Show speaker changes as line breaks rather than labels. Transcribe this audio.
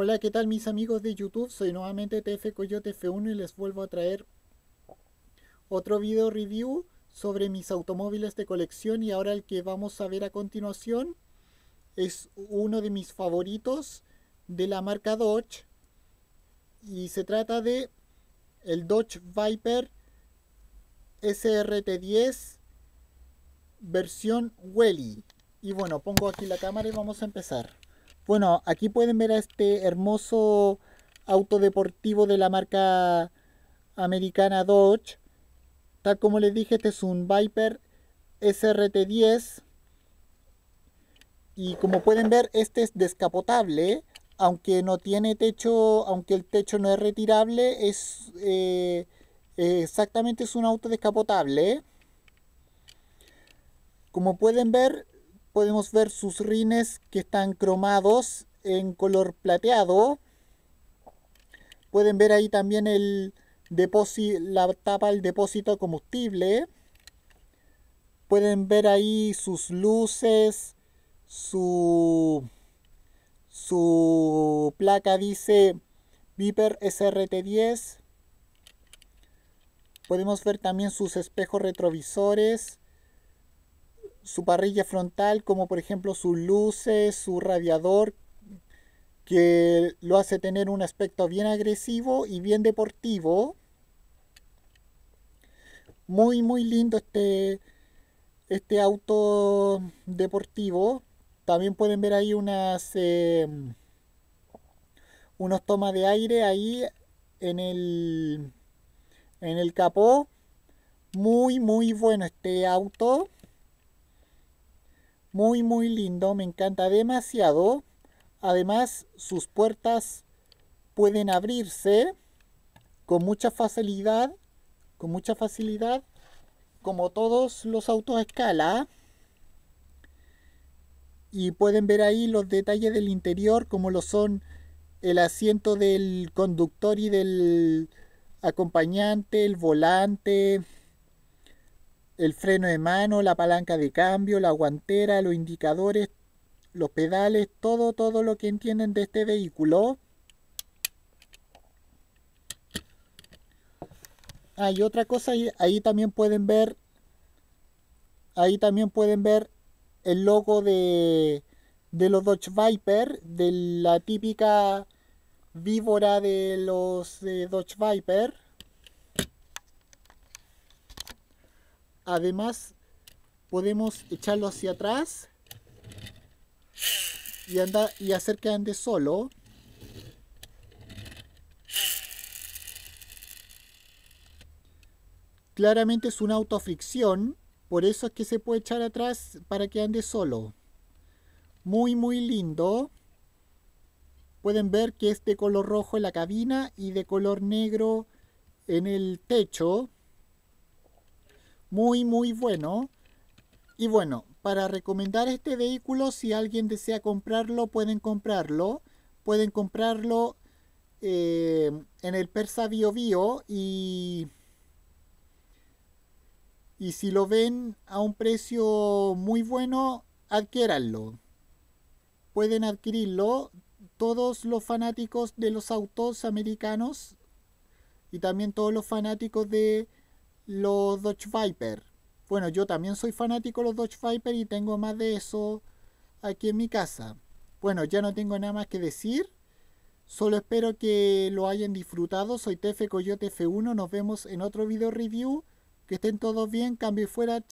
Hola, ¿qué tal mis amigos de YouTube? Soy nuevamente TF Coyote F1 y les vuelvo a traer otro video review sobre mis automóviles de colección y ahora el que vamos a ver a continuación es uno de mis favoritos de la marca Dodge y se trata de el Dodge Viper SRT10 versión Welly y bueno pongo aquí la cámara y vamos a empezar bueno, aquí pueden ver a este hermoso auto deportivo de la marca americana Dodge. Tal como les dije, este es un Viper SRT10. Y como pueden ver, este es descapotable. Aunque no tiene techo, aunque el techo no es retirable, es eh, exactamente es un auto descapotable. Como pueden ver, podemos ver sus rines que están cromados en color plateado. Pueden ver ahí también el depósito, la tapa del depósito de combustible. Pueden ver ahí sus luces, su, su placa dice Viper SRT10. Podemos ver también sus espejos retrovisores, su parrilla frontal, como por ejemplo sus luces, su radiador, que lo hace tener un aspecto bien agresivo y bien deportivo. Muy, muy lindo este, este auto deportivo. También pueden ver ahí unas, em, unos tomas de aire ahí en el, en el capó. Muy, muy bueno este auto. Muy, muy lindo, me encanta demasiado. Además, sus puertas pueden abrirse con mucha facilidad, con mucha facilidad, como todos los autos a escala. Y pueden ver ahí los detalles del interior, como lo son el asiento del conductor y del acompañante, el volante, el freno de mano, la palanca de cambio, la guantera, los indicadores, los pedales, todo, todo lo que entienden de este vehículo. Hay ah, otra cosa, ahí, ahí también pueden ver, ahí también pueden ver el logo de, de los Dodge Viper, de la típica víbora de los Dodge Viper. Además, podemos echarlo hacia atrás y, anda, y hacer que ande solo. Claramente es una autofricción, por eso es que se puede echar atrás para que ande solo. Muy, muy lindo. Pueden ver que es de color rojo en la cabina y de color negro en el techo muy muy bueno. Y bueno, para recomendar este vehículo, si alguien desea comprarlo, pueden comprarlo. Pueden comprarlo eh, en el Persa Bio Bio y, y si lo ven a un precio muy bueno, adquiéranlo. Pueden adquirirlo todos los fanáticos de los autos americanos y también todos los fanáticos de los Dodge Viper. Bueno, yo también soy fanático de los Dodge Viper y tengo más de eso aquí en mi casa. Bueno, ya no tengo nada más que decir. Solo espero que lo hayan disfrutado. Soy TF Coyote F1. Nos vemos en otro video review. Que estén todos bien. Cambio y fuera.